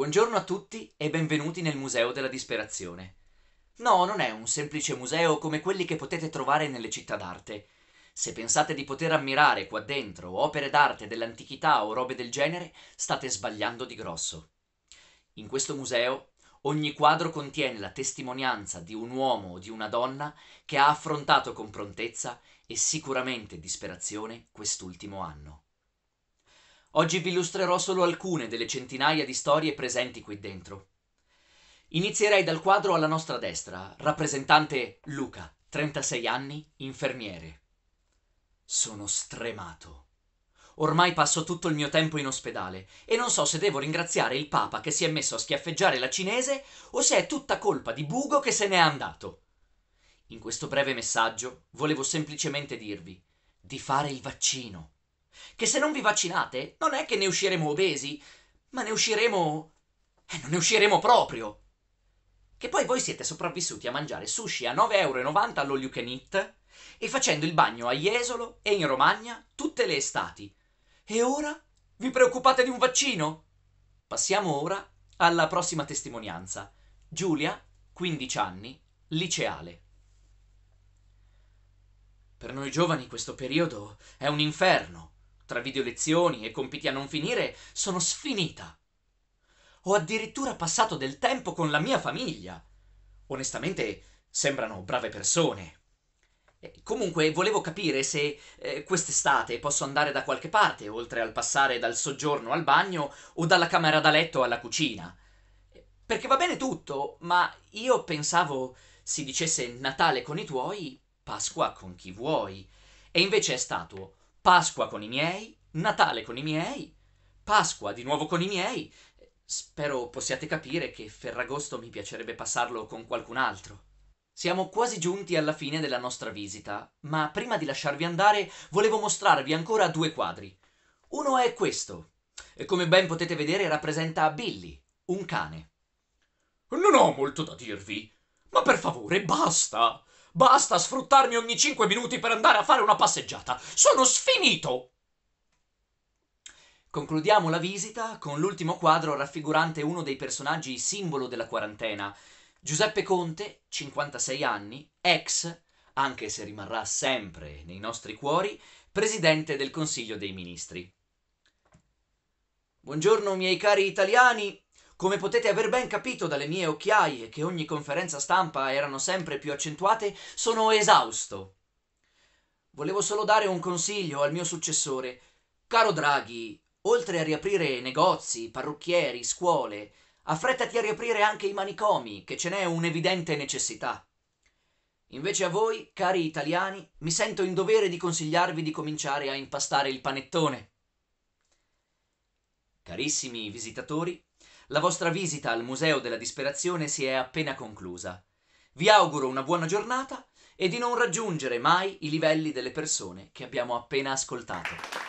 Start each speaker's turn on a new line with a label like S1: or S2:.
S1: Buongiorno a tutti e benvenuti nel Museo della Disperazione. No, non è un semplice museo come quelli che potete trovare nelle città d'arte. Se pensate di poter ammirare qua dentro opere d'arte dell'antichità o robe del genere, state sbagliando di grosso. In questo museo ogni quadro contiene la testimonianza di un uomo o di una donna che ha affrontato con prontezza e sicuramente disperazione quest'ultimo anno. Oggi vi illustrerò solo alcune delle centinaia di storie presenti qui dentro. Inizierei dal quadro alla nostra destra, rappresentante Luca, 36 anni, infermiere. Sono stremato. Ormai passo tutto il mio tempo in ospedale e non so se devo ringraziare il Papa che si è messo a schiaffeggiare la cinese o se è tutta colpa di Bugo che se n'è andato. In questo breve messaggio volevo semplicemente dirvi di fare il vaccino. Che se non vi vaccinate non è che ne usciremo obesi, ma ne usciremo... Eh, non ne usciremo proprio! Che poi voi siete sopravvissuti a mangiare sushi a 9,90€ allo you can eat e facendo il bagno a Jesolo e in Romagna tutte le estati. E ora vi preoccupate di un vaccino? Passiamo ora alla prossima testimonianza. Giulia, 15 anni, liceale. Per noi giovani questo periodo è un inferno tra video lezioni e compiti a non finire, sono sfinita. Ho addirittura passato del tempo con la mia famiglia. Onestamente, sembrano brave persone. Comunque, volevo capire se eh, quest'estate posso andare da qualche parte, oltre al passare dal soggiorno al bagno o dalla camera da letto alla cucina. Perché va bene tutto, ma io pensavo si dicesse Natale con i tuoi, Pasqua con chi vuoi. E invece è stato Pasqua con i miei, Natale con i miei, Pasqua di nuovo con i miei. Spero possiate capire che Ferragosto mi piacerebbe passarlo con qualcun altro. Siamo quasi giunti alla fine della nostra visita, ma prima di lasciarvi andare volevo mostrarvi ancora due quadri. Uno è questo, e come ben potete vedere rappresenta Billy, un cane. Non ho molto da dirvi, ma per favore basta! Basta sfruttarmi ogni 5 minuti per andare a fare una passeggiata. Sono sfinito! Concludiamo la visita con l'ultimo quadro raffigurante uno dei personaggi simbolo della quarantena, Giuseppe Conte, 56 anni, ex, anche se rimarrà sempre nei nostri cuori, presidente del Consiglio dei Ministri. Buongiorno miei cari italiani, come potete aver ben capito dalle mie occhiaie, che ogni conferenza stampa erano sempre più accentuate, sono esausto. Volevo solo dare un consiglio al mio successore. Caro Draghi, oltre a riaprire negozi, parrucchieri, scuole, affrettati a riaprire anche i manicomi, che ce n'è un'evidente necessità. Invece a voi, cari italiani, mi sento in dovere di consigliarvi di cominciare a impastare il panettone. Carissimi visitatori, la vostra visita al Museo della Disperazione si è appena conclusa. Vi auguro una buona giornata e di non raggiungere mai i livelli delle persone che abbiamo appena ascoltato.